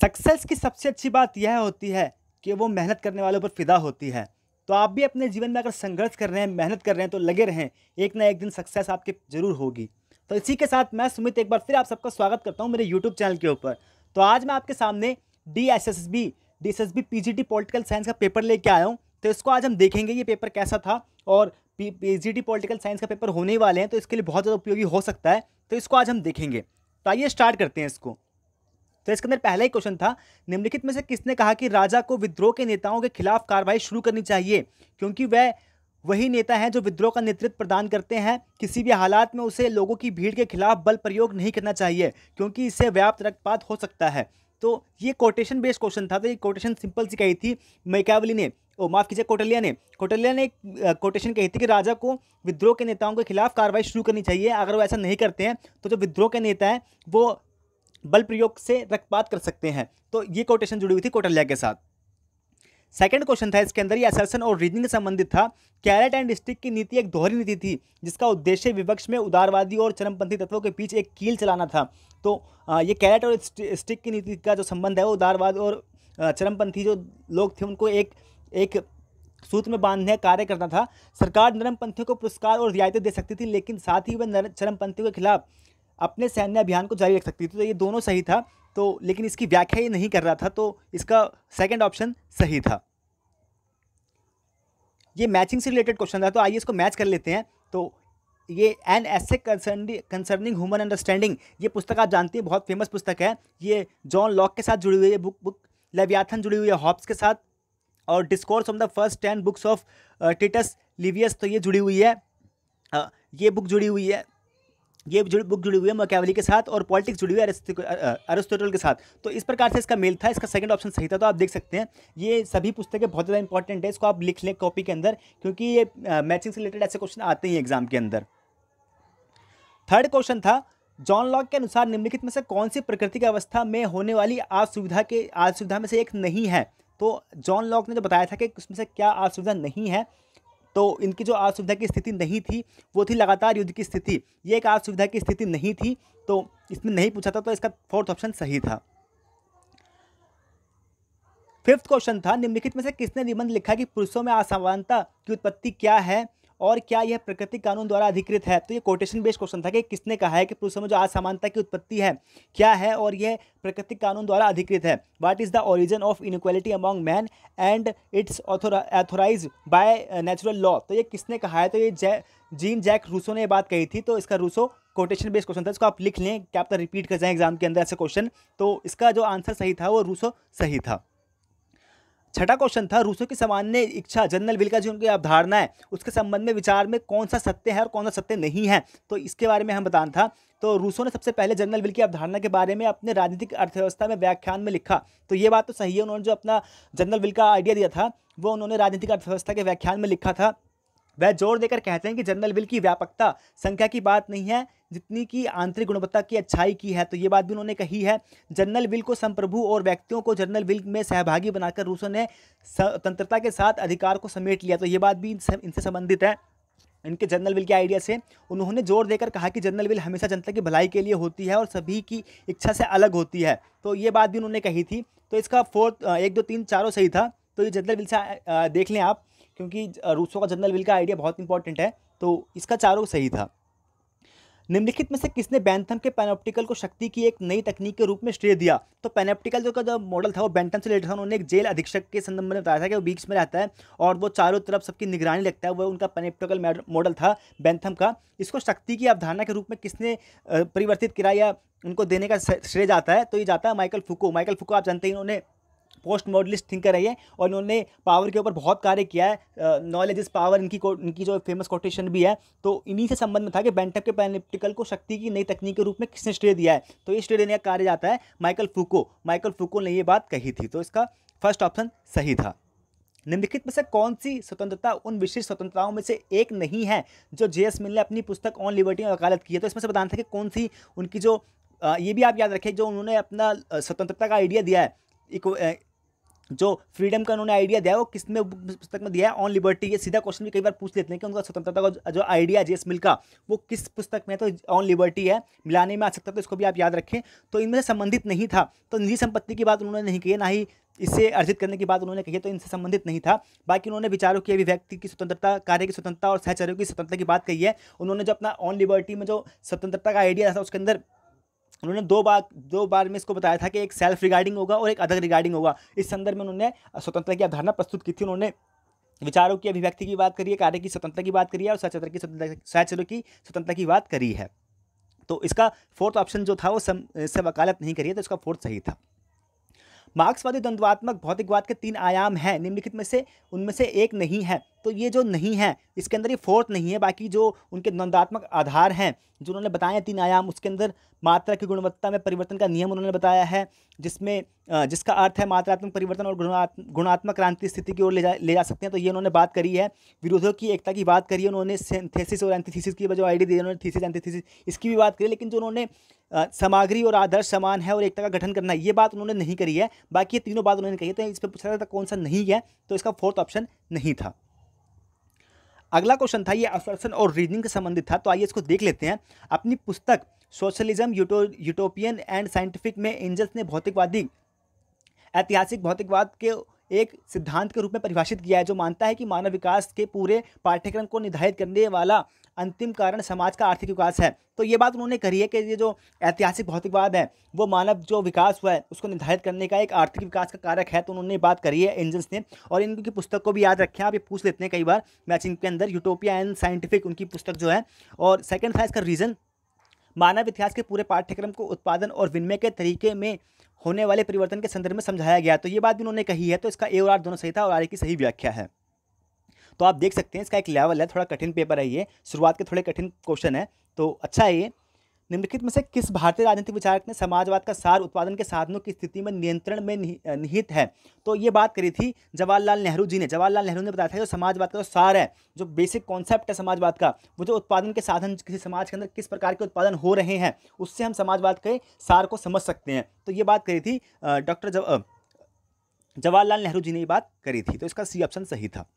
success की सबसे अच्छी बात यह होती है कि वो मेहनत करने वालों पर फिदा होती है तो आप भी अपने जीवन में अगर संघर्ष कर रहे हैं मेहनत कर रहे हैं तो लगे रहें एक ना एक दिन सक्सेस आपके जरूर होगी तो इसी के साथ मैं सुमित एक बार फिर आप सबका स्वागत करता हूँ मेरे यूट्यूब चैनल के ऊपर तो आज मैं आपके सामने D S S B D S S B P G T political science का पेपर लेके आया हूँ तो इसको आज हम देखेंगे ये पेपर कैसा था और P G T political science का पेपर होने वाले हैं तो इसके लिए बहुत ज़्यादा उपयोगी हो सकता है तो इसको आज हम देखेंगे तो आइए स्टार्ट करते हैं इसको तो इसके अंदर पहला ही क्वेश्चन था निम्नलिखित में से किसने कहा कि राजा को विद्रोह के नेताओं के खिलाफ कार्रवाई शुरू करनी चाहिए क्योंकि वह वही नेता हैं जो विद्रोह का नेतृत्व प्रदान करते हैं किसी भी हालात में उसे लोगों की भीड़ के खिलाफ बल प्रयोग नहीं करना चाहिए क्योंकि इससे व्याप्त रक्तपात हो सकता है तो ये कोटेशन बेस्ड क्वेश्चन था तो ये कोटेशन सिंपल सी कही थी मैकावली ने ओ माफ़ कीजिए कोटलिया ने कोटलिया ने एक कोटेशन कही थी कि राजा को विद्रोह के नेताओं के खिलाफ कार्रवाई शुरू करनी चाहिए अगर वो ऐसा नहीं करते हैं तो जो विद्रोह के नेता हैं वो बल प्रयोग से रक्तपात कर सकते हैं तो ये कोटेशन जुड़ी हुई थी कोटल्या के साथ सेकेंड क्वेश्चन था इसके अंदर ये असर्सन और रीजनिंग संबंधित था कैरेट एंड स्टिक की नीति एक दोहरी नीति थी जिसका उद्देश्य विपक्ष में उदारवादी और चरमपंथी तत्वों के बीच एक कील चलाना था तो ये कैरेट और स्टिक की नीति का जो संबंध है वो उदारवाद और चरमपंथी जो लोग थे उनको एक एक सूत्र में बांधने कार्य करना था सरकार नरमपंथियों को पुरस्कार और रियायतें दे सकती थी लेकिन साथ ही वह चरमपंथियों के खिलाफ अपने सैन्य अभियान को जारी रख सकती थी तो ये दोनों सही था तो लेकिन इसकी व्याख्या ये नहीं कर रहा था तो इसका सेकेंड ऑप्शन सही था ये मैचिंग से रिलेटेड क्वेश्चन था तो आइए इसको मैच कर लेते हैं तो ये an essay concerning human understanding ये पुस्तक आप जानती हैं बहुत फेमस पुस्तक है ये जॉन लॉक के साथ जुड़ी हुई है बुक बुक लेवियाथन जुड़ी हुई है हॉब्स के साथ और discourse on the first ten books of Titus Livius तो ये जुड़ी हुई है ये बुक जुड़ी हुई है ये जुड़ बुक जुड़ी हुई है मकैवली के साथ और पॉलिटिक्स जुड़ी हुई है अरेस्टोटल के साथ तो इस प्रकार से इसका मेल था इसका सेकंड ऑप्शन सही था तो आप देख सकते हैं ये सभी पुस्तकें बहुत ज़्यादा इंपॉर्टेंट है इसको आप लिख लें कॉपी के अंदर क्योंकि ये मैचिंग से रिलेटेड ऐसे क्वेश्चन आते हैं एग्जाम के अंदर थर्ड क्वेश्चन था जॉन लॉक के अनुसार निम्नलिखित में से कौन सी प्रकृतिक अवस्था में होने वाली असुविधा के असुविधा में से एक नहीं है तो जॉन लॉक ने जो बताया था कि उसमें से क्या असुविधा नहीं है तो इनकी जो असुविधा की स्थिति नहीं थी वो थी लगातार युद्ध की स्थिति ये एक असुविधा की स्थिति नहीं थी तो इसमें नहीं पूछा था तो इसका फोर्थ ऑप्शन सही था फिफ्थ क्वेश्चन था निम्नलिखित में से किसने निबंध लिखा कि पुरुषों में असमानता की उत्पत्ति क्या है और क्या यह प्राकृतिक कानून द्वारा अधिकृत है तो ये कोटेशन बेस्ड क्वेश्चन था कि किसने कहा है कि पुरुषों में जो असमानता की उत्पत्ति है क्या है और यह प्रकृति कानून द्वारा अधिकृत है what is the origin of inequality among man and it's authorise by natural law तो ये किसने कहा है तो ये जै जीन जैक रूसो ने बात कही थी तो इसका रूसो कोटेशन बेस्ड क्वेश्चन था इसको आप लिख लें क्या आप रिपीट तो कर जाए एग्जाम के अंदर ऐसे क्वेश्चन तो इसका जो आंसर सही था वो रूसो सही था छठा क्वेश्चन था रूसो की सामान्य इच्छा जनरल विल का जो उनकी अवधारणा है उसके संबंध में विचार में कौन सा सत्य है और कौन सा सत्य नहीं है तो इसके बारे में हम बताना था तो रूसो ने सबसे पहले जनरल विल की अवधारणा के बारे में अपने राजनीतिक अर्थव्यवस्था में व्याख्यान में लिखा तो ये बात तो सही है उन्होंने जो अपना जनरल विल का आइडिया दिया था वो उन्होंने राजनीतिक अर्थव्यवस्था के व्याख्यान में लिखा था वह जोर देकर कहते हैं कि जनरल बिल की व्यापकता संख्या की बात नहीं है जितनी कि आंतरिक गुणवत्ता की अच्छाई की है तो ये बात भी उन्होंने कही है जनरल बिल को संप्रभु और व्यक्तियों को जनरल बिल में सहभागी बनाकर रूसों ने स्वतंत्रता के साथ अधिकार को समेट लिया तो ये बात भी इनसे संबंधित है इनके जनरल बिल के आइडिया से उन्होंने जोर देकर कहा कि जनरल बिल हमेशा जनता की भलाई के लिए होती है और सभी की इच्छा से अलग होती है तो ये बात भी उन्होंने कही थी तो इसका फोर्थ एक दो तीन चारों सही था तो ये जनरल बिल से देख लें आप क्योंकि रूसों का जनरल विल का आइडिया बहुत इंपॉर्टेंट है तो इसका चारों सही था निम्नलिखित में से किसने बैंथम के पैनोप्टिकल को शक्ति की एक नई तकनीक के रूप में श्रेय दिया तो पैनोप्टिकल जो का जो मॉडल था वो बैंथम से रिलेटेड था उन्होंने एक जेल अधीक्षक के संदर्भ में बताया था कि वो बीच में रहता है और वो चारों तरफ सबकी निगरानी रखता है वो उनका पैनोप्टिकल मॉडल था बैंथम का इसको शक्ति की अवधारणा के रूप में किसने परिवर्तित किया या उनको देने का श्रेय जाता है तो ये जाता है माइकल फुको माइकल फुको आप जानते हैं उन्होंने पोस्ट मॉडलिस्ट थिंकर रही है और इन्होंने पावर के ऊपर बहुत कार्य किया है नॉलेज इज पावर इनकी इनकी जो फेमस कोटेशन भी है तो इन्हीं से संबंध में था कि बेंटप के पैनलिप्टिकल को शक्ति की नई तकनीक के रूप में किसने श्रेय दिया है तो ये श्रेय देने का कार्य जाता है माइकल फूको माइकल फूको ने ये बात कही थी तो इसका फर्स्ट ऑप्शन सही था निम्नलिखित में से कौन सी स्वतंत्रता उन विशिष्ट स्वतंत्रताओं में से एक नहीं है जो जे एस मिल ने अपनी पुस्तक ऑन लिबर्टी में वकालत की है तो इसमें से बताना था कि कौन सी उनकी जो ये भी आप याद रखें जो उन्होंने अपना स्वतंत्रता का आइडिया दिया है जो फ्रीडम का उन्होंने आइडिया दिया है वो किसने पुस्तक में दिया है ऑन लिबर्टी ये सीधा क्वेश्चन भी कई बार पूछ लेते हैं कि उनका स्वतंत्रता का जो आइडिया जे मिल का वो किस पुस्तक में है तो ऑन लिबर्टी है मिलाने में आ सकता है तो इसको भी आप याद रखें तो इनमें से संबंधित नहीं था तो निजी संपत्ति की बात उन्होंने नहीं की ना ही इसे अर्जित करने की बात उन्होंने कही तो इनसे संबंधित नहीं था बाकी उन्होंने विचारों की अभिव्यक्ति की स्वतंत्रता कार्य की स्वतंत्रता और सहचर्यों की स्वतंत्रता की बात कही है उन्होंने जो अपना ऑन लिबर्टी में जो स्वतंत्रता का आइडिया था उसके अंदर उन्होंने दो बार दो बार में इसको बताया था कि एक सेल्फ रिगार्डिंग होगा और एक अदर रिगार्डिंग होगा इस संदर्भ में उन्होंने स्वतंत्रता की अवधारणा प्रस्तुत की थी उन्होंने विचारों की अभिव्यक्ति की बात करी है कार्य की स्वतंत्रता की बात करी है और स्वच्छता की स्वच्छता की स्वतंत्रता की बात करी है तो इसका फोर्थ ऑप्शन जो था वो इससे वकालत नहीं करी है तो इसका फोर्थ सही था मार्क्सवादी द्वंद्वात्मक भौतिकवाद के तीन आयाम हैं निम्नलिखित में से उनमें से एक नहीं है तो ये जो नहीं है इसके अंदर ये फोर्थ नहीं है बाकी जो उनके द्वंदात्मक आधार हैं जो उन्होंने बताए तीन आयाम उसके अंदर मात्रा की गुणवत्ता में परिवर्तन का नियम उन्होंने बताया है जिसमें जिसका अर्थ है मात्रात्मक परिवर्तन और गुणात्मक क्रांति स्थिति की ओर ले जा ले जा सकते हैं तो ये उन्होंने बात करी है विरोधों की एकता की बात करी है उन्होंने थेसिस और एंटीथीसिस की जो आइडिया दी उन्होंने थीसिस एंटीथीसिस इसकी भी बात करी लेकिन जो उन्होंने सामग्री और आदर्श समान है और एकता का गठन करना ये बात उन्होंने नहीं करी है बाकी ये तीनों बात उन्होंने कही तो इस पर पूछा था कौन सा नहीं है तो इसका फोर्थ ऑप्शन नहीं था अगला क्वेश्चन था ये असर्सन और रीजनिंग से संबंधित था तो आइए इसको देख लेते हैं अपनी पुस्तक socialism uto utopian and scientific में एंजल्स ने भौतिकवादी ऐतिहासिक भौतिकवाद के एक सिद्धांत के रूप में परिभाषित किया है जो मानता है कि मानव विकास के पूरे पाठ्यक्रम को निर्धारित करने वाला अंतिम कारण समाज का आर्थिक विकास है तो ये बात उन्होंने करी है कि ये जो ऐतिहासिक भौतिकवाद है वो मानव जो विकास हुआ है उसको निर्धारित करने का एक आर्थिक विकास का कारक है तो उन्होंने बात करी है एंजल्स ने और इनकी पुस्तक को भी याद रखें आप ये पूछ लेते हैं कई बार मैचिंग के अंदर यूटोपिया एंड साइंटिफिक उनकी पुस्तक जो है और सेकेंड था इसका रीज़न मानव इतिहास के पूरे पाठ्यक्रम को उत्पादन और विनिमय के तरीके में होने वाले परिवर्तन के संदर्भ में समझाया गया तो ये बात भी उन्होंने कही है तो इसका ए और आर दोनों सही था और आर की सही व्याख्या है तो आप देख सकते हैं इसका एक लेवल है थोड़ा कठिन पेपर है ये शुरुआत के थोड़े कठिन क्वेश्चन है तो अच्छा है ये निम्नलिखित में से किस भारतीय राजनीतिक विचारक ने समाजवाद का सार उत्पादन के साधनों की स्थिति में नियंत्रण में निहित है तो ये बात करी थी जवाहरलाल नेहरू जी ने जवाहरलाल नेहरू ने बताया था जो समाजवाद का जो सार है जो बेसिक कॉन्सेप्ट है समाजवाद का वो जो उत्पादन के साधन किसी समाज के अंदर किस प्रकार के उत्पादन हो रहे हैं उससे हम समाजवाद के सार को समझ सकते हैं तो ये बात करी थी डॉक्टर जवाहरलाल नेहरू जी ने ये बात करी थी तो इसका सी ऑप्शन सही था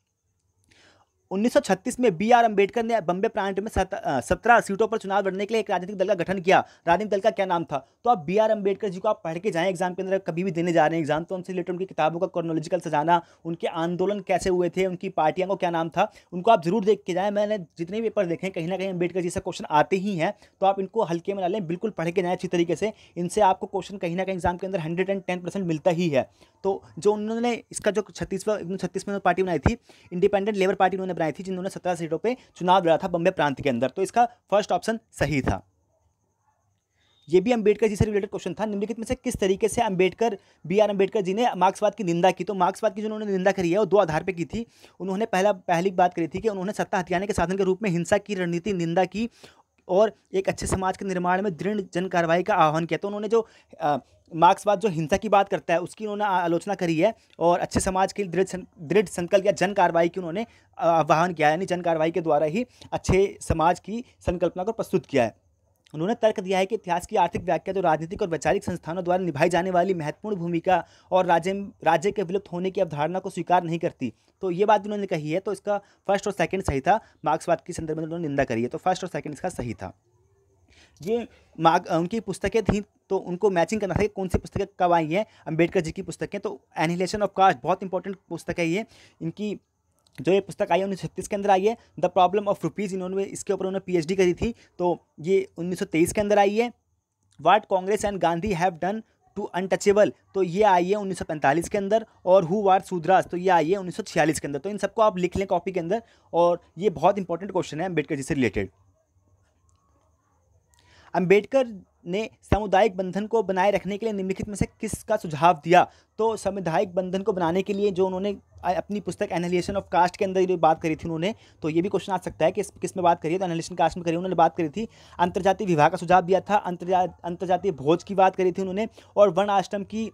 1936 में बी आर अम्बेडकर ने बम्बे प्रांत में सत्रह सीटों पर चुनाव लड़ने के लिए एक राजनीतिक दल का गठन किया राजनीतिक दल का क्या नाम था तो आप बी आर अम्बेडकर जी को आप पढ़ के जाएं एग्जाम के अंदर कभी भी देने जा रहे हैं एग्जाम तो उनसे रिलेटेड उनकी किताबों का क्रोनोलॉजिकल सजाना उनके आंदोलन कैसे हुए थे उनकी पार्टियाँ को क्या नाम था उनको आप जरूर देख के जाएँ मैंने जितने भी पेपर देखे कहीं ना कहीं अम्बेडकर जी से क्वेश्चन आते ही हैं तो आप इनको हल्के में डालें बिल्कुल पढ़ के जाएँ अच्छी तरीके से इनसे आपको क्वेश्चन कहीं ना कहीं एग्जाम के अंदर हंड्रेड एंड टेन परसेंट मिलता ही है तो जो उन्होंने इसका जो छत्तीसवा छत्तीस में पार्टी बनाई थी इंडिपेंडेंट लेबर पार्टी उन्होंने बनाई थी जिन्होंने सत्रह सीटों पर चुनाव लड़ा था बम्बे प्रांत के अंदर तो इसका फर्स्ट ऑप्शन सही था ये भी अंबेडकर जी से रिलेटेड क्वेश्चन था निम्नलिखित में से किस तरीके से अंबेडकर बी आर अंबेडकर जी ने मार्क्सवाद की निंदा की तो मार्क्सवाद की जो उन्होंने निंदा करी है वो दो आधार पे की थी उन्होंने पहला पहली बात करी थी कि उन्होंने सत्ता हथियाने के साधन के रूप में हिंसा की रणनीति निंदा की और एक अच्छे समाज के निर्माण में दृढ़ जन कार्रवाई का आह्वान किया तो उन्होंने जो मार्क्सवाद जो हिंसा की बात करता है उसकी उन्होंने आलोचना करी है और अच्छे समाज के दृढ़ दृढ़ संकल्प या जन कार्रवाई की उन्होंने आह्वान किया यानी जन कार्रवाई के द्वारा ही अच्छे समाज की संकल्पना को प्रस्तुत किया है उन्होंने तर्क दिया है कि इतिहास की आर्थिक व्याख्या तो राजनीतिक और वैचारिक संस्थानों द्वारा निभाई जाने वाली महत्वपूर्ण भूमिका और राज्य राज्य के विलुप्त होने की अवधारणा को स्वीकार नहीं करती तो ये बात उन्होंने कही है तो इसका फर्स्ट और सेकंड सही था मार्क्सवाद के संदर्भ में उन्होंने निंदा करी है तो फर्स्ट और सेकंड इसका सही था ये मार्ग उनकी पुस्तकें थी तो उनको मैचिंग करना था कि कौन सी पुस्तकें कब आई हैं अम्बेडकर जी की पुस्तकें तो एनिलेशन ऑफ कास्ट बहुत इंपॉर्टेंट पुस्तक है ये इनकी जो ये पुस्तक आई है उन्नीस के अंदर आई है द प्रॉब्लम ऑफ रुपीज़ इन्होंने इसके ऊपर उन्होंने पी करी थी तो ये उन्नीस के अंदर आई है what Congress and Gandhi have done to untouchable तो ये आई है 1945 के अंदर और हु वार सूद्रास तो ये आई है 1946 के अंदर तो इन सबको आप लिख लें कॉपी के अंदर और ये बहुत इंपॉर्टेंट क्वेश्चन है अम्बेडकर जी से रिलेटेड अंबेडकर ने सामुदायिक बंधन को बनाए रखने के लिए निम्नलिखित में से किसका सुझाव दिया तो सामुदायिक बंधन को बनाने के लिए जो उन्होंने अपनी पुस्तक एनालिएशन ऑफ कास्ट के अंदर ये बात करी थी उन्होंने तो ये भी क्वेश्चन आ सकता है कि किस में बात करी है तो एनालिएशन कास्ट में करी उन्होंने बात करी थी अंतर्जातीय विवाह का सुझाव दिया था अंतर्जा अंतर्जातीय भोज की बात करी थी उन्होंने और वर्ण आश्रम की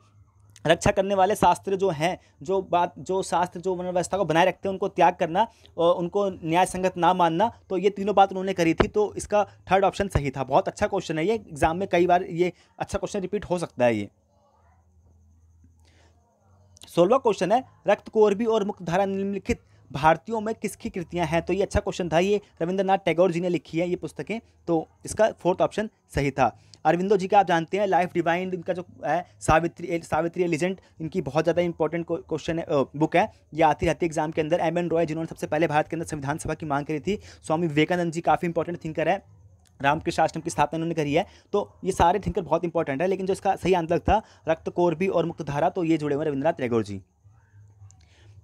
रक्षा करने वाले शास्त्र जो हैं जो बात जो शास्त्र जो वन व्यवस्था को बनाए रखते हैं उनको त्याग करना और उनको न्याय संगत ना मानना तो ये तीनों बात उन्होंने करी थी तो इसका थर्ड ऑप्शन सही था बहुत अच्छा क्वेश्चन है ये एग्जाम में कई बार ये अच्छा क्वेश्चन रिपीट हो सकता है ये सोलवा क्वेश्चन है रक्त कोरबी और मुख्यधारा निम्नलिखित भारतीयों में किसकी कृतियाँ हैं तो ये अच्छा क्वेश्चन था ये रविंद्रनाथ टैगोर जी ने लिखी है ये पुस्तकें तो इसका फोर्थ ऑप्शन सही था अरविंदो जी का आप जानते हैं लाइफ डिवाइन इनका जो है सावित्री सावित्री एलिजेंट इनकी बहुत ज़्यादा इंपॉर्टेंट क्वेश्चन है बुक है ये आती रहती है एग्जाम के अंदर एम एन रॉय जिन्होंने सबसे पहले भारत के अंदर संविधान सभा की मांग करी थी स्वामी विवेकानंद जी काफ़ी इंपॉर्टेंट थिंकर है रामकृष्ण आश्रम की स्थापना इन्होंने करी है तो ये सारे थिंकर बहुत इंपॉर्टेंट है लेकिन जो इसका सही अंतर था रक्त कोरबी और मुक्तधारा तो ये जुड़े हुए रविंद्रनाथ टैगोर जी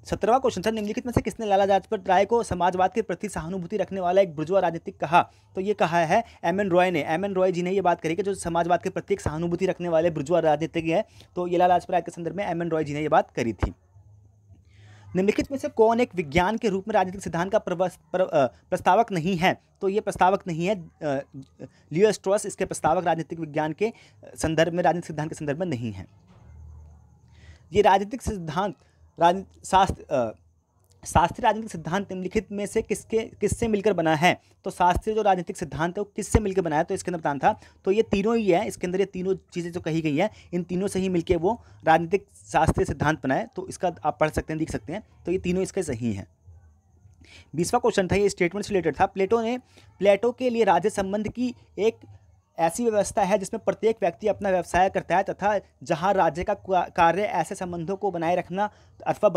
सत्रहवा क्वेश्चन था निम्नलिखित में से किसने लाला लाजपत राय को समाजवाद के प्रति सहानुभूति रखने वाला एक बुर्जुआ राजनीतिक कहा तो ये कहा है एम एन रॉय ने एम एन रॉय जी ने ये बात करी कि जो समाजवाद के प्रति एक सहानुभूति रखने वाले बुर्जुआ राजनीतिज्ञ है तो ये लाला लाजपत राय के संदर्भ में एम एन रॉय जी ने यह बात करी थी निम्नलिखित में से कौन एक विज्ञान के रूप में राजनीतिक सिद्धांत का प्रस्तावक नहीं है तो ये प्रस्तावक नहीं है लियो स्ट्रॉस इसके प्रस्तावक राजनीतिक विज्ञान के संदर्भ में राजनीतिक सिद्धांत के संदर्भ में नहीं है ये राजनीतिक सिद्धांत राजनीति शास्त्र शास्त्रीय राजनीतिक सिद्धांत निम्नलिखित में से किसके किससे मिलकर बना है तो शास्त्रीय जो राजनीतिक सिद्धांत है वो किससे मिलकर बना है तो इसके अंदर बताना था तो ये तीनों ही है इसके अंदर ये तीनों चीज़ें जो कही गई हैं इन तीनों से ही मिलकर वो राजनीतिक शास्त्रीय सिद्धांत बनाए तो इसका आप पढ़ सकते हैं देख सकते हैं तो ये तीनों इसके सही हैं बीसवा क्वेश्चन था ये स्टेटमेंट से रिलेटेड था प्लेटो ने प्लेटो के लिए राज्य संबंध की एक ऐसी व्यवस्था है जिसमें प्रत्येक व्यक्ति अपना व्यवसाय करता है तथा जहाँ राज्य का कार्य ऐसे संबंधों को बनाए रखना अथवा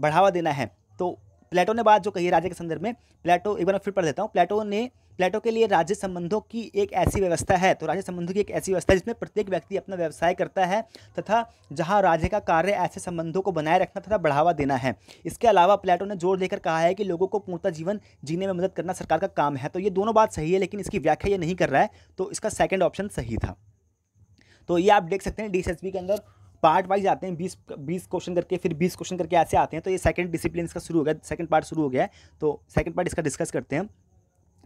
बढ़ावा देना है तो प्लेटो ने बात जो कही राज्य के संदर्भ में प्लेटो एक बार फिर पढ़ देता हूँ प्लेटो ने प्लेटो के लिए राज्य संबंधों की एक ऐसी व्यवस्था है तो राज्य संबंधों की एक ऐसी व्यवस्था है जिसमें प्रत्येक व्यक्ति अपना व्यवसाय करता है तथा जहाँ राज्य का कार्य ऐसे संबंधों को बनाए रखना तथा बढ़ावा देना है इसके अलावा प्लेटो ने जोर देकर कहा है कि लोगों को पूर्णता जीवन जीने में मदद करना सरकार का काम है तो ये दोनों बात सही है लेकिन इसकी व्याख्या ये नहीं कर रहा है तो इसका सेकेंड ऑप्शन सही था तो ये आप देख सकते हैं डी के अंदर पार्ट वाइज आते हैं बीस बीस क्वेश्चन करके फिर बीस क्वेश्चन करके ऐसे आते हैं तो ये सेकंड डिसिप्लिन इसका शुरू हो गया सेकंड पार्ट शुरू हो गया है तो सेकंड पार्ट इसका डिस्कस करते हैं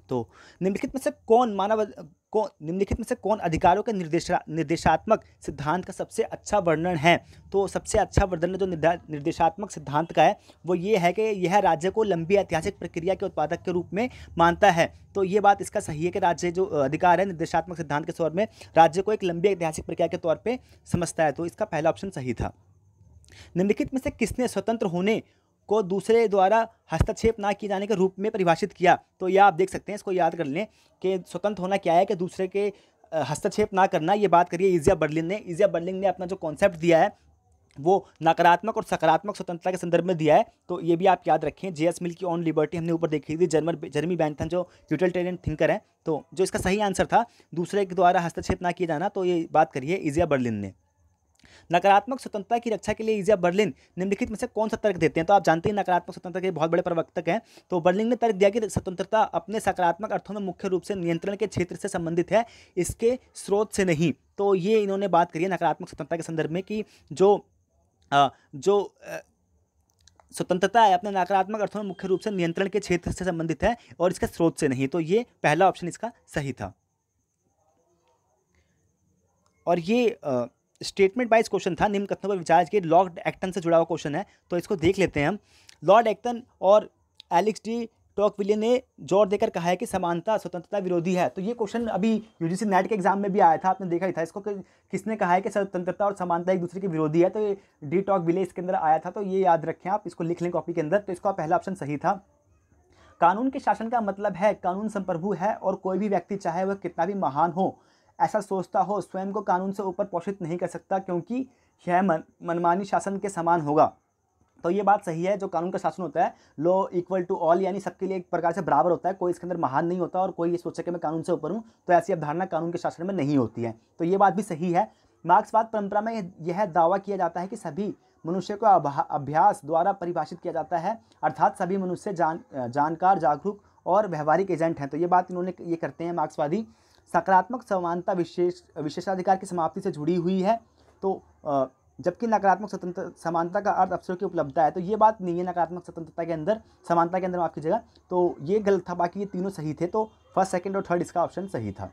तो निम्नलिखित में से कौन मानव को निम्नलिखित में से कौन अधिकारों के निर्देशा निर्देशात्मक सिद्धांत का सबसे अच्छा वर्णन है तो सबसे अच्छा वर्णन जो निर्देशात्मक सिद्धांत का है वो ये है कि यह राज्य को लंबी ऐतिहासिक प्रक्रिया के उत्पादक के रूप में मानता है तो ये बात इसका सही है कि राज्य जो अधिकार है निर्देशात्मक सिद्धांत के तौर में राज्य को एक लंबी ऐतिहासिक प्रक्रिया के तौर पर समझता है तो इसका पहला ऑप्शन सही था निम्नलिखित में से किसने स्वतंत्र होने को दूसरे द्वारा हस्तक्षेप ना किए जाने के रूप में परिभाषित किया तो यह आप देख सकते हैं इसको याद कर लें कि स्वतंत्र होना क्या है कि दूसरे के हस्तक्षेप ना करना ये बात करिए ईजिया बर्लिन ने ईजिया बर्लिन ने अपना जो कॉन्सेप्ट दिया है वो नकारात्मक और सकारात्मक स्वतंत्रता के संदर्भ में दिया है तो ये भी आप याद रखें जे एस मिल की ऑन लिबर्टी हमने ऊपर देखी थी जर्मन जर्मी बैंथन जो यूटिलिटेरियन थिंकर हैं तो जो इसका सही आंसर था दूसरे के द्वारा हस्तक्षेप ना किया जाना तो ये बात करिए ईजिया बर्लिन ने नकारात्मक स्वतंत्रता की रक्षा के लिए इजिया बर्लिन निम्नलिखित में से कौन सा तर्क देते हैं तो आप जानते हैं नकारात्मक स्वतंत्रता के बहुत बड़े प्रवक्तक हैं तो बर्लिन ने तर्क दिया कि स्वतंत्रता अपने सकारात्मक अर्थों में मुख्य रूप से नियंत्रण के क्षेत्र से संबंधित है इसके स्रोत से नहीं तो ये इन्होंने बात करी है नकारात्मक स्वतंत्रता के संदर्भ में कि जो आ, जो आ, स्वतंत्रता है अपने नकारात्मक अर्थों में मुख्य रूप से नियंत्रण के क्षेत्र से संबंधित है और इसके स्रोत से नहीं तो ये पहला ऑप्शन इसका सही था और ये आ, स्टेटमेंट वाइज क्वेश्चन था निम्न कथनों पर विचार के लॉर्ड एक्टन से जुड़ा हुआ क्वेश्चन है तो इसको देख लेते हैं हम लॉर्ड एक्टन और एलेक्स डी टॉकविले ने जोर देकर कहा है कि समानता स्वतंत्रता विरोधी है तो ये क्वेश्चन अभी यूजीसी नेट के एग्जाम में भी आया था आपने देखा ही था इसको कि, किसने कहा है कि स्वतंत्रता और समानता एक दूसरे के विरोधी है तो ये डी टॉक विले इसके अंदर आया था तो ये याद रखें आप इसको लिख लें कॉपी के अंदर तो इसका पहला ऑप्शन सही था कानून के शासन का मतलब है कानून संप्रभु है और कोई भी व्यक्ति चाहे वह कितना भी महान हो ऐसा सोचता हो स्वयं को कानून से ऊपर पोषित नहीं कर सकता क्योंकि यह मन मनमानी शासन के समान होगा तो ये बात सही है जो कानून का शासन होता है लो इक्वल टू ऑल यानी सबके लिए एक प्रकार से बराबर होता है कोई इसके अंदर महान नहीं होता और कोई ये सोचे कि मैं कानून से ऊपर हूँ तो ऐसी अवधारणा कानून के शासन में नहीं होती है तो ये बात भी सही है मार्क्सवाद परंपरा में यह दावा किया जाता है कि सभी मनुष्य को अभ्यास द्वारा परिभाषित किया जाता है अर्थात सभी मनुष्य जान जानकार जागरूक और व्यवहारिक एजेंट हैं तो ये बात इन्होंने ये करते हैं मार्क्सवादी सकारात्मक समानता विशेष विशेषाधिकार की समाप्ति से जुड़ी हुई है तो जबकि नकारात्मक स्वतंत्र समानता का अर्थ अवसरों की उपलब्धता है तो ये बात नहीं है नकारात्मक स्वतंत्रता के अंदर समानता के अंदर माफ कीजिएगा तो ये गलत था बाकी ये तीनों सही थे तो फर्स्ट सेकंड और थर्ड इसका ऑप्शन सही था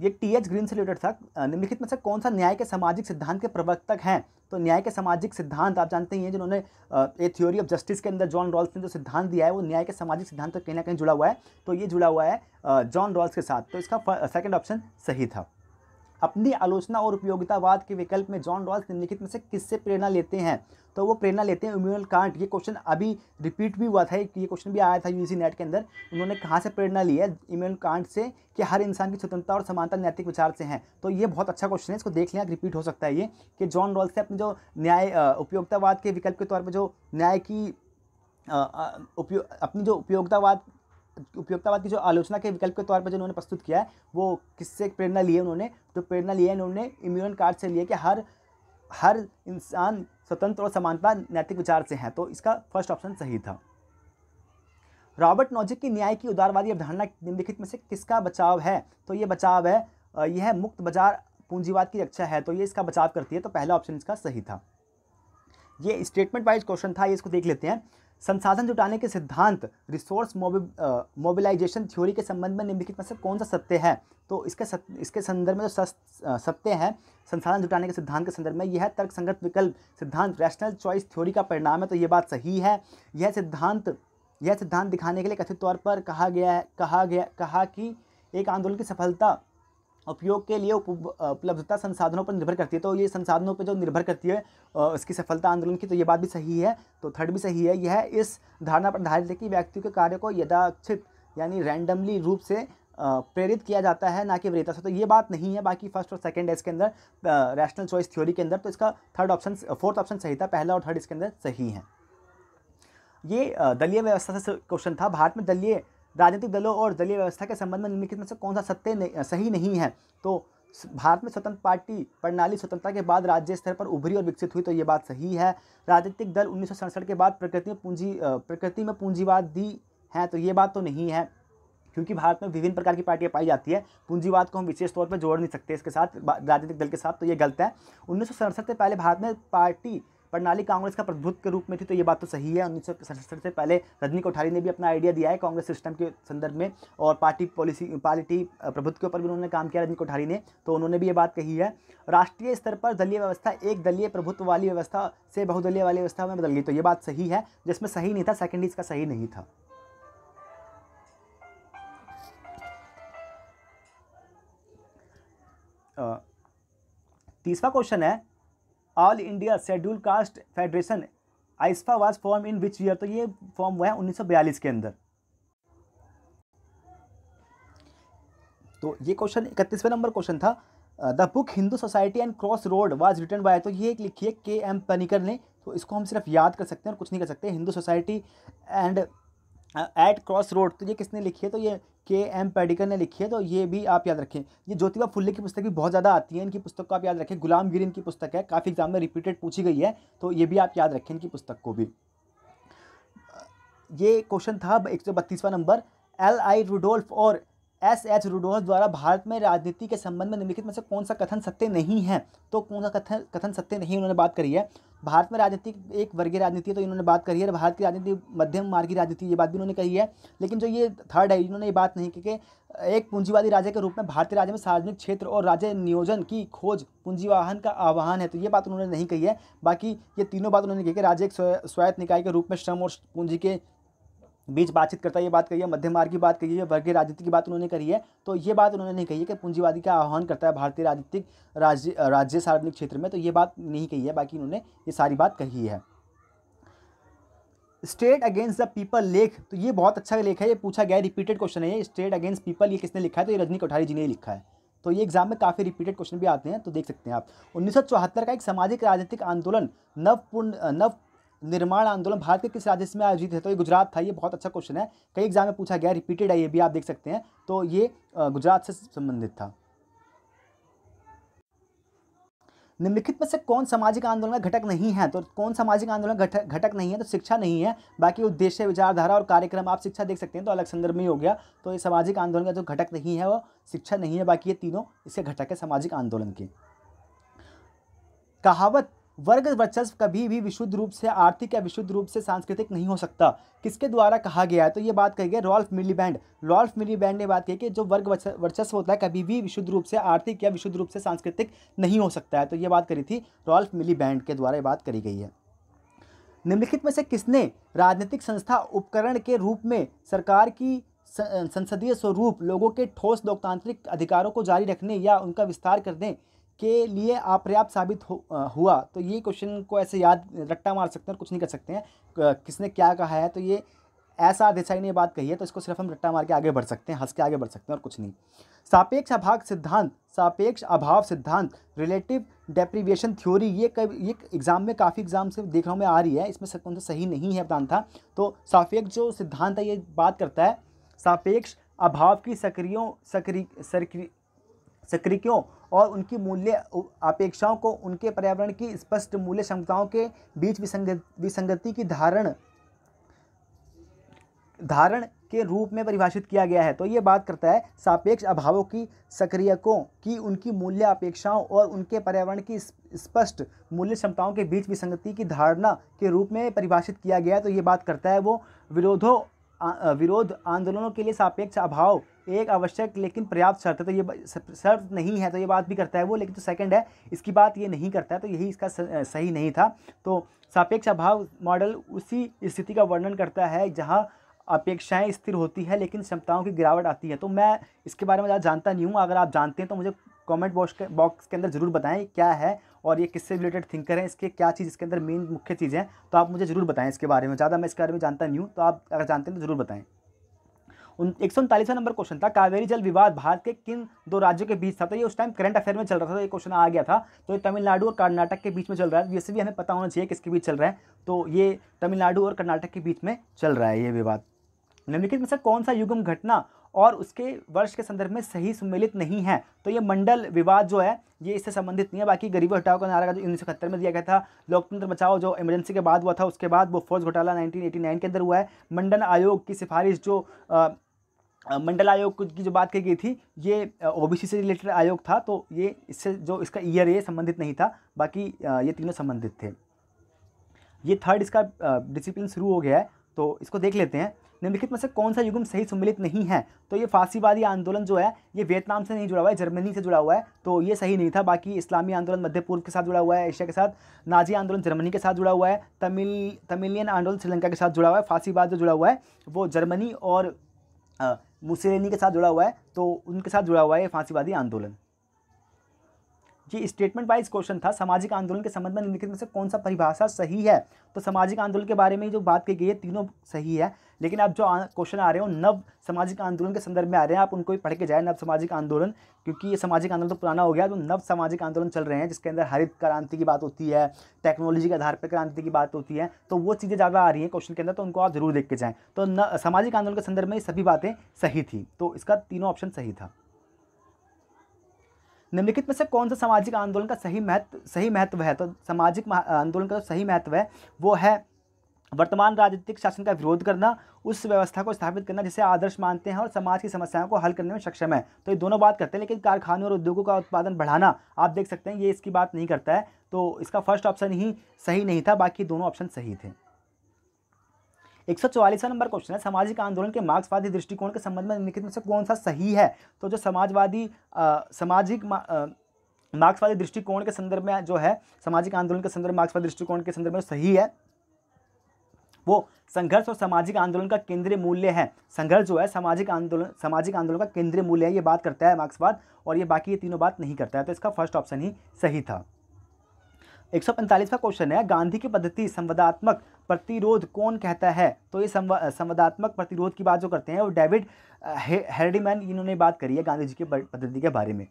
ये टी एच ग्रीन से रिलेटेड था निम्नलिखित में से कौन सा न्याय के सामाजिक सिद्धांत के प्रवर्तक हैं तो न्याय के सामाजिक सिद्धांत आप जानते हैं जिन्होंने ए थ्योरी ऑफ जस्टिस के अंदर जॉन रॉल्स ने जो सिद्धांत दिया है वो न्याय के सामाजिक सिद्धांत तो कहीं ना कहीं जुड़ा हुआ है तो ये जुड़ा हुआ है जॉन रॉल्स के साथ तो इसका सेकेंड ऑप्शन सही था अपनी आलोचना और उपयोगितावाद के विकल्प में जॉन रॉल्स निम्नलिखित में से किससे प्रेरणा लेते हैं तो वो प्रेरणा लेते हैं इम्यूनल कांट ये क्वेश्चन अभी रिपीट भी हुआ था ये क्वेश्चन भी आया था यूसी नेट के अंदर उन्होंने कहाँ से प्रेरणा ली है इम्यूनल कांट से कि हर इंसान की स्वतंत्रता और समानता नैतिक विचार से है तो ये बहुत अच्छा क्वेश्चन है इसको देख लें रिपीट हो सकता है ये कि जॉन रॉल्स ने अपने जो न्याय उपयोगितावाद के विकल्प के तौर पर जो न्याय की उपयोग अपनी जो उपयोगितावाद उपयोगितावाद की जो आलोचना के विकल्प के तौर पर जो उन्होंने प्रस्तुत किया है वो किससे प्रेरणा ली है उन्होंने जो तो प्रेरणा लिया है उन्होंने इम्यून कार्ड से लिए कि हर हर इंसान स्वतंत्र और समानता नैतिक विचार से है तो इसका फर्स्ट ऑप्शन सही था रॉबर्ट नॉजिक की न्याय की उदारवादी अवधारणा निम्नलिखित में से किसका बचाव है तो ये बचाव है यह है मुक्त बाजार पूंजीवाद की रक्षा है तो ये इसका बचाव करती है तो पहला ऑप्शन इसका सही था ये स्टेटमेंट वाइज क्वेश्चन था ये इसको देख लेते हैं संसाधन जुटाने के सिद्धांत रिसोर्स मोबिलाइजेशन थ्योरी के संबंध में निम्नलिखित में से कौन सा सत्य है तो इसके सत्य इसके संदर्भ में जो सत्य है संसाधन जुटाने के सिद्धांत के संदर्भ में यह तर्क संगत विकल्प सिद्धांत रैशनल चॉइस थ्योरी का परिणाम है तो ये बात सही है यह सिद्धांत यह सिद्धांत दिखाने के लिए कथित तौर पर कहा गया है कहा गया कहा कि एक आंदोलन की सफलता उपयोग के लिए उपलब्धता संसाधनों पर निर्भर करती है तो ये संसाधनों पर जो निर्भर करती है उसकी सफलता आंदोलन की तो ये बात भी सही है तो थर्ड भी सही है यह इस धारणा पर आधारित है कि व्यक्तियों के कार्य को यदाक्षित यानी रैंडमली रूप से प्रेरित किया जाता है ना कि वरीयता से तो ये बात नहीं है बाकी फर्स्ट और सेकंड इसके अंदर रैशनल चॉइस थ्योरी के अंदर तो इसका थर्ड ऑप्शन फोर्थ ऑप्शन सही था पहला और थर्ड इसके अंदर सही है ये दलीय व्यवस्था से क्वेश्चन था भारत में दलीय राजनीतिक दलों और दलीय व्यवस्था के संबंध में निम्नलिखित में से कौन सा सत्य सही नहीं है तो भारत में स्वतंत्र पार्टी प्रणाली स्वतंत्रता के बाद राज्य स्तर पर उभरी और विकसित हुई तो ये बात सही है राजनीतिक दल उन्नीस के बाद प्रकृति में पूंजी प्रकृति में पूंजीवाद दी है तो ये बात तो नहीं है क्योंकि भारत में विभिन्न प्रकार की पार्टियां पाई जाती है पूंजीवाद को हम विशेष तौर पर जोड़ नहीं सकते इसके साथ राजनीतिक दल के साथ तो ये गलत है उन्नीस से पहले भारत में पार्टी प्रणाली कांग्रेस का प्रभुत्व के रूप में थी तो ये बात तो सही है उन्नीस से पहले रजनी कोठारी ने भी अपना आइडिया दिया है कांग्रेस सिस्टम के संदर्भ में और पार्टी पॉलिसी पार्टी प्रभुत्व के ऊपर भी उन्होंने काम किया रजनी कोठारी ने तो उन्होंने भी ये बात कही है राष्ट्रीय स्तर पर दलीय व्यवस्था एक दलीय प्रभुत्व वाली व्यवस्था से बहुदलीय वाली व्यवस्था में बदल गई तो ये बात सही है जिसमें सही नहीं था सेकेंड इसका सही नहीं था तीसरा क्वेश्चन है all India schedule caste federation AISCF was form in which year तो ये फॉर्म हुआ है उन्नीस के अंदर तो ये क्वेश्चन इकतीसवें नंबर क्वेश्चन था the book Hindu society and cross road was return by तो ये एक लिखी है के एम पनिकर ने तो इसको हम सिर्फ याद कर सकते हैं और कुछ नहीं कर सकते Hindu society and at cross road तो ये किसने लिखी है तो ये के एम पेडिकर ने लिखी है तो ये भी आप याद रखें ये ज्योतिबा फुल्ले की पुस्तक भी बहुत ज़्यादा आती है इनकी पुस्तक को आप याद रखें गुलाम गिर इनकी पुस्तक है काफ़ी एग्जाम में रिपीटेड पूछी गई है तो ये भी आप याद रखें इनकी पुस्तक को भी ये क्वेश्चन था एक सौ बत्तीसवां नंबर एल आई रुडोल्फ और एस एच रुडोल्फ द्वारा भारत में राजनीति के संबंध में निम्नलिखित में से कौन सा कथन सत्य नहीं है तो कौन सा कथन कथन सत्य नहीं उन्होंने बात करी है भारत में राजनीति एक वर्गीय राजनीति है तो इन्होंने बात करी है भारत की राजनीति मध्यम मार्ग की राजनीति ये बात भी इन्होंने कही है लेकिन जो ये थर्ड है इन्होंने ये बात नहीं की कि एक पूंजीवादी राज्य के रूप में भारतीय राज्य में सार्वजनिक क्षेत्र और राज्य नियोजन की खोज पूंजीवाहन का आह्वान है तो ये बात उन्होंने नहीं कही है बाकी ये तीनों बात उन्होंने कही कि राज्य एक स्वायत्त निकाय के रूप में श्रम और पूंजी के बीच बातचीत करता ये बात करिए मध्यम मार्ग की बात करिए वर्गीय राजनीति की बात उन्होंने करी है तो ये बात उन्होंने नहीं कही है कि पूंजीवादी का आह्वान करता है भारतीय राजनीतिक राज्य राज्य सार्वजनिक क्षेत्र में तो ये बात नहीं कही है बाकी उन्होंने ये सारी बात कही है स्टेट अगेंस्ट द पीपल लेख तो ये बहुत अच्छा लेख है ये पूछा गया रिपीटेड क्वेश्चन है ये स्टेट अगेंस्ट पीपल ये किसने लिखा है तो ये रजनी कोठारी जी ने लिखा है तो ये एग्जाम में काफ़ी रिपीटेड क्वेश्चन भी आते हैं तो देख सकते हैं आप उन्नीस का एक सामाजिक राजनीतिक आंदोलन नवपूर्ण नव निर्माण आंदोलन भारत के किस राज्य में आयोजित है तो ये गुजरात था ये बहुत अच्छा क्वेश्चन है कई एग्जाम में पूछा गया रिपीटेड है ये भी आप देख सकते हैं तो ये गुजरात से संबंधित था निम्नलिखित में से कौन सामाजिक आंदोलन का घटक नहीं है तो कौन सामाजिक आंदोलन का घटक नहीं है तो शिक्षा नहीं है बाकी उद्देश्य विचारधारा और कार्यक्रम आप शिक्षा देख सकते हैं तो अलग संदर्भ में ही हो गया तो ये सामाजिक आंदोलन का जो घटक नहीं है वो शिक्षा नहीं है बाकी ये तीनों इसके घटक है सामाजिक आंदोलन के कहावत वर्ग वर्चस्व कभी भी विशुद्ध रूप से आर्थिक या विशुद्ध रूप से सांस्कृतिक नहीं हो सकता किसके द्वारा कहा गया है तो ये बात कही गई रॉल्फ मिलीबैंड रॉल्फ मिलीबैंड ने बात कही कि जो वर्ग वर्चस्व होता है कभी भी विशुद्ध रूप से आर्थिक या विशुद्ध रूप से सांस्कृतिक नहीं हो सकता है तो ये बात करी थी रॉल्फ मिलीबैंड के द्वारा ये बात करी गई है निम्नलिखित में से किसने राजनीतिक संस्था उपकरण के रूप में सरकार की संसदीय स्वरूप लोगों के ठोस लोकतांत्रिक अधिकारों को जारी रखने या उनका विस्तार करने के लिए अपर्याप्त साबित हो, हुआ तो ये क्वेश्चन को ऐसे याद रट्टा मार सकते हैं कुछ नहीं कर सकते हैं किसने क्या कहा है तो ये ऐसा देसाई ने बात कही है तो इसको सिर्फ हम रट्टा मार के आगे बढ़ सकते हैं हंस के आगे बढ़ सकते हैं और कुछ नहीं सापेक्ष अभाग सिद्धांत सापेक्ष अभाव सिद्धांत रिलेटिव डेप्रीविएशन थ्योरी ये कब ये एग्ज़ाम में काफ़ी एग्जाम से देख रहा आ रही है इसमें कौन सा सही नहीं है अपना था तो सापेक्ष जो सिद्धांत है ये बात करता है सापेक्ष अभाव की सक्रियों सक्रिय सक्रियों और उनकी मूल्य अपेक्षाओं को उनके पर्यावरण की स्पष्ट मूल्य क्षमताओं के बीच विसंगत विसंगति की धारण धारण के रूप में परिभाषित किया गया है तो ये बात करता है सापेक्ष अभावों की सक्रियकों की उनकी मूल्य अपेक्षाओं और उनके पर्यावरण की स्पष्ट मूल्य क्षमताओं के बीच विसंगति की धारणा के रूप में परिभाषित किया गया है तो ये बात करता है वो विरोधों विरोध आंदोलनों के लिए सापेक्ष अभाव एक आवश्यक लेकिन पर्याप्त शर्त है तो ये शर्त नहीं है तो ये बात भी करता है वो लेकिन जो सेकंड है इसकी बात ये नहीं करता है तो यही इसका सही नहीं था तो सापेक्ष अभाव मॉडल उसी स्थिति का वर्णन करता है जहाँ अपेक्षाएं स्थिर होती है लेकिन क्षमताओं की गिरावट आती है तो मैं इसके बारे में ज़्यादा जानता नहीं हूँ अगर आप जानते हैं तो मुझे कॉमेंट बॉक्स के बॉक्स के अंदर ज़रूर बताएँ क्या है और ये किससे रिलेटेड थिंकर हैं इसके क्या चीज़ इसके अंदर मेन मुख्य चीज़ है तो आप मुझे ज़रूर बताएं इसके बारे में ज़्यादा मैं इसके बारे में जानता नहीं हूँ तो आप अगर जानते हैं तो ज़रूर बताएं उन एक सौ उनतालीसवा नंबर क्वेश्चन था कावेरी जल विवाद भारत के किन दो राज्यों के बीच था तो ये उस टाइम करंट अफेयर में चल रहा था तो ये क्वेश्चन आ गया था तो ये तमिलनाडु और कर्नाटक के बीच में चल रहा है वैसे भी हमें पता होना चाहिए किसके बीच चल रहा है तो ये तमिलनाडु और कर्नाटक के बीच में चल रहा है ये विवाद निम्नलिखित में से कौन सा युगम घटना और उसके वर्ष के संदर्भ में सही सम्मिलित नहीं है तो ये मंडल विवाद जो है ये इससे संबंधित नहीं है बाकी गरीबी हटाओ का नारा का जो उन्नीस में दिया गया था लोकतंत्र बचाओ जो इमरजेंसी के बाद हुआ था उसके बाद वो फोर्स घोटाला 1989 के अंदर हुआ है मंडल आयोग की सिफारिश जो आ, मंडल आयोग की जो बात कही गई थी ये ओबीसी से रिलेटेड आयोग था तो ये इससे जो इसका ईयर ये संबंधित नहीं था बाकी ये तीनों संबंधित थे ये थर्ड इसका डिसिप्लिन शुरू हो गया है तो इसको देख लेते हैं निम्नलिखित में से कौन सा युगम सही सम्मिलित नहीं है तो ये फांसीवादी आंदोलन जो है ये वियतनाम से नहीं जुड़ा हुआ है जर्मनी से जुड़ा हुआ है तो ये सही नहीं था बाकी इस्लामी आंदोलन मध्य पूर्व के साथ जुड़ा हुआ है एशिया के साथ नाजी आंदोलन जर्मनी के साथ जुड़ा हुआ है तमिल तमिलियन आंदोलन श्रीलंका के साथ जुड़ा हुआ है फांसीवाद जो जुड़ा हुआ है वो जर्मनी और मुसलिनी के साथ जुड़ा हुआ है तो उनके साथ जुड़ा हुआ है ये फांसीवादी आंदोलन जी स्टेटमेंट वाइज क्वेश्चन था सामाजिक आंदोलन के संबंध में निम्नलिखित में से कौन सा परिभाषा सही है तो सामाजिक आंदोलन के बारे में जो बात की गई है तीनों सही है लेकिन आप जो क्वेश्चन आ रहे हो नव सामाजिक आंदोलन के संदर्भ में आ रहे हैं आप उनको भी पढ़ के जाए नव सामाजिक आंदोलन क्योंकि ये सामाजिक आंदोलन तो पुराना हो गया तो नव सामाजिक आंदोलन चल रहे हैं जिसके अंदर हरित क्रांति की बात होती है टेक्नोलॉजी के आधार पर क्रांति की बात होती है तो वो चीज़ें ज़्यादा आ रही हैं क्वेश्चन के अंदर तो उनको आप जरूर देख के जाएँ तो सामाजिक आंदोलन के संदर्भ में सभी बातें सही थी तो इसका तीनों ऑप्शन सही था निम्नलिखित में से कौन सा सामाजिक आंदोलन का सही महत्व सही महत्व है तो सामाजिक आंदोलन का जो सही महत्व है वो है वर्तमान राजनीतिक शासन का विरोध करना उस व्यवस्था को स्थापित करना जिसे आदर्श मानते हैं और समाज की समस्याओं को हल करने में सक्षम है तो ये दोनों बात करते हैं लेकिन कारखानों और उद्योगों का उत्पादन बढ़ाना आप देख सकते हैं ये इसकी बात नहीं करता है तो इसका फर्स्ट ऑप्शन ही सही नहीं था बाकी दोनों ऑप्शन सही थे एक नंबर क्वेश्चन है सामाजिक आंदोलन के मार्क्सवादी दृष्टिकोण के संबंध में निम्नलिखित में से कौन सा सही है तो जो समाजवादी सामाजिक मार्क्सवादी दृष्टिकोण के संदर्भ में जो है सामाजिक आंदोलन के संदर्भ मार्क्सवादी दृष्टिकोण के संदर्भ में सही है वो संघर्ष और सामाजिक आंदोलन का केंद्रीय मूल्य है संघर्ष जो है सामाजिक आंदोलन सामाजिक आंदोलन का केंद्रीय मूल्य है ये बात करता है मार्क्सवाद और ये बाकी ये तीनों बात नहीं करता है तो इसका फर्स्ट ऑप्शन ही सही था एक सौ पैंतालीसवा क्वेश्चन है गांधी की पद्धति संवादात्मक प्रतिरोध कौन कहता है तो ये संवादात्मक प्रतिरोध की बात जो करते हैं वो डेविड हेरडीमैन इन्होंने बात करी है गांधी जी के पद्धति के बारे में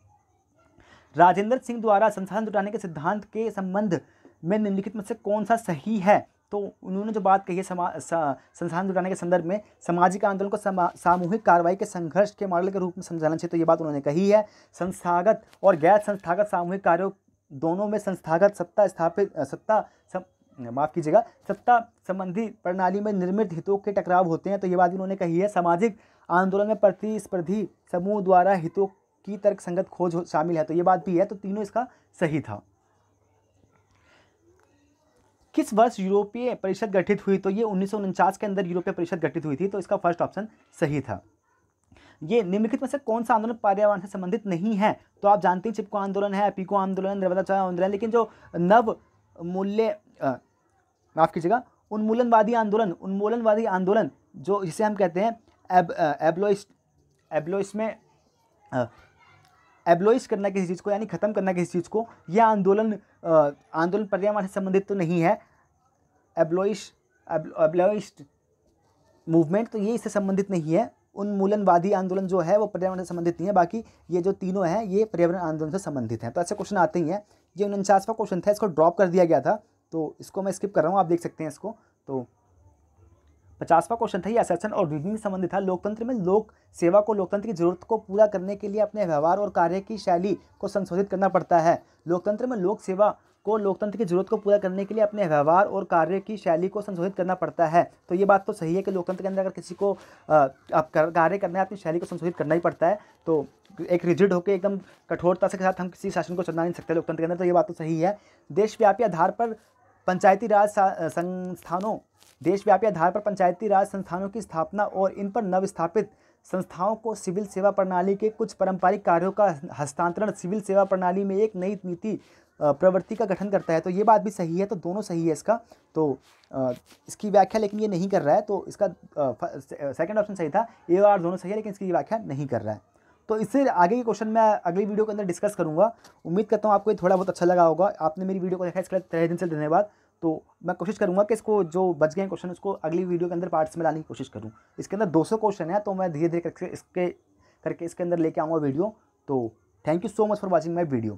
राजेंद्र सिंह द्वारा संसाधन जुटाने के सिद्धांत के संबंध में निम्नलिखित में से कौन सा सही है तो उन्होंने जो बात कही है संसाधन जुटाने के संदर्भ में सामाजिक आंदोलन को सामूहिक कार्रवाई के संघर्ष के मॉडल के रूप में संचालन चाहिए तो ये बात उन्होंने कही है संस्थागत और गैर संस्थागत सामूहिक कार्यों दोनों में संस्थागत सत्ता स्थापित सत्ता माफ़ कीजिएगा सत्ता संबंधी प्रणाली में निर्मित हितों के टकराव होते हैं तो ये बात इन्होंने उन्होंने कही है सामाजिक आंदोलन में प्रतिस्पर्धी समूह द्वारा हितों की तर्कसंगत खोज शामिल है तो ये बात भी है तो तीनों इसका सही था किस वर्ष यूरोपीय परिषद गठित हुई तो ये उन्नीस के अंदर यूरोपीय परिषद गठित हुई थी तो इसका फर्स्ट ऑप्शन सही था ये निम्नलिखित में से कौन सा आंदोलन पर्यावरण से संबंधित नहीं है तो आप जानते हैं चिपको आंदोलन है पीको आंदोलन नर्मदाचार आंदोलन लेकिन जो नव मूल्य माफ़ कीजिएगा उन्मूलनवादी आंदोलन उन्मूलनवादी आंदोलन जो जिसे हम कहते हैं एब एब्लोइस एब्लोइस में एब्लोइस करना किसी चीज़ को यानी ख़त्म करना किसी चीज़ को यह आंदोलन आंदोलन पर्यावरण से संबंधित तो नहीं है एब्लोइश एब्लोइस्ट मूवमेंट तो ये इससे संबंधित नहीं है उन्मूलनवादी आंदोलन जो है वो पर्यावरण से संबंधित नहीं है बाकी ये जो तीनों हैं ये पर्यावरण आंदोलन से संबंधित हैं तो ऐसे क्वेश्चन आते ही हैं ये उनचासवा क्वेश्चन था इसको ड्रॉप कर दिया गया था तो इसको मैं स्किप कर रहा हूँ आप देख सकते हैं इसको तो पचासवा क्वेश्चन था ये असेसन और रीडिंग संबंधित था लोकतंत्र में लोक सेवा को लोकतंत्र की जरूरत को पूरा करने के लिए अपने व्यवहार और कार्य की शैली को संशोधित करना पड़ता है लोकतंत्र में लोक सेवा को लोकतंत्र की जरूरत को पूरा करने के लिए अपने व्यवहार और कार्य की शैली को संशोधित करना पड़ता है तो ये बात तो सही है कि लोकतंत्र के अंदर अगर किसी को आप कार्य करना है अपनी शैली को संशोधित करना ही पड़ता है तो एक रिजिड होकर एकदम कठोरता से के साथ हम किसी शासन को चलना नहीं सकते लोकतंत्र के अंदर तो ये बात तो सही है देशव्यापी आधार पर पंचायती राज संस्थानों देशव्यापी आधार पर पंचायती राज संस्थानों की स्थापना और इन पर नवस्थापित संस्थाओं को सिविल सेवा प्रणाली के कुछ पारंपरिक कार्यों का हस्तांतरण सिविल सेवा प्रणाली में एक नई नीति प्रवृत्ति का गठन करता है तो ये बात भी सही है तो दोनों सही है इसका तो इसकी व्याख्या लेकिन ये नहीं कर रहा है तो इसका सेकंड ऑप्शन सही था ए और दोनों सही है लेकिन इसकी व्याख्या नहीं कर रहा है तो इससे आगे के क्वेश्चन मैं अगली वीडियो के अंदर डिस्कस करूँगा उम्मीद करता हूँ आपको ये थोड़ा बहुत अच्छा लगा होगा आपने मेरी वीडियो को देखा इसके लिए तहे दिन से धन्यवाद तो मैं कोशिश करूँगा कि इसको जो बच गए क्वेश्चन उसको अगली वीडियो के अंदर पार्ट्स में लाने की कोशिश करूँ इसके अंदर दो क्वेश्चन है तो मैं धीरे धीरे करके इसके करके इसके अंदर लेके आऊँगा वीडियो तो thank you so much for watching my video